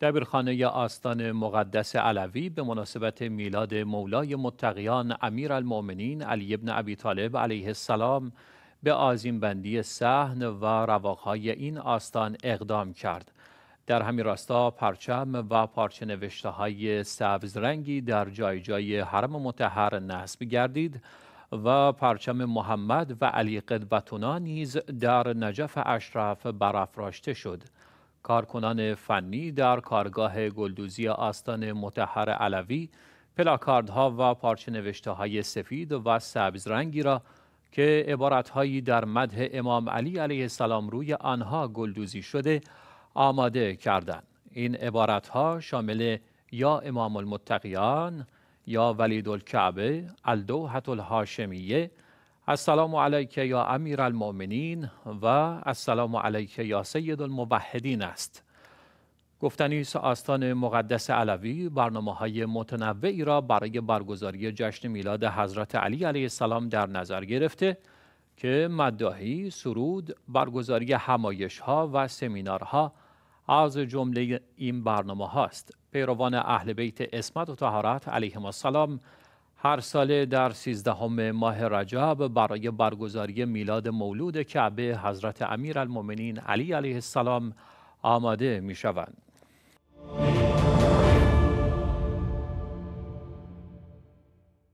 دبیرخانه آستان مقدس علوی به مناسبت میلاد مولای متقیان امیر المؤمنین علی ابن ابی طالب علیه السلام به آزیمبندی سحن و رواقهای این آستان اقدام کرد. در همین راستا پرچم و پارچه نوشته های سبز رنگی در جای جای حرم متحر نصب گردید و پرچم محمد و علی قدوتونا نیز در نجف اشرف برافراشته شد. کارکنان فنی در کارگاه گلدوزی آستان متحر علوی پلاکاردها و پارچه نوشته های سفید و سبز رنگی را که عبارتهایی در مده امام علی علیه السلام روی آنها گلدوزی شده آماده کردند. این عبارتها شامل یا امام المتقیان یا ولید الکعبه الدوحت الهاشمیه السلام علیک یا امیر المؤمنین و السلام علیک یا سید الموحدین است گفتنی است آستان مقدس علوی برنامه های متنوعی را برای برگزاری جشن میلاد حضرت علی علیه السلام در نظر گرفته که مداحی سرود، برگزاری همایش ها و سمینارها از جمله این برنامه هاست. پیروان اهل بیت اسمت و طهارت علیهم السلام هر ساله در سیزدهم ماه رجب برای برگزاری میلاد مولود کعبه حضرت امیر علی علیه السلام آماده می شوند.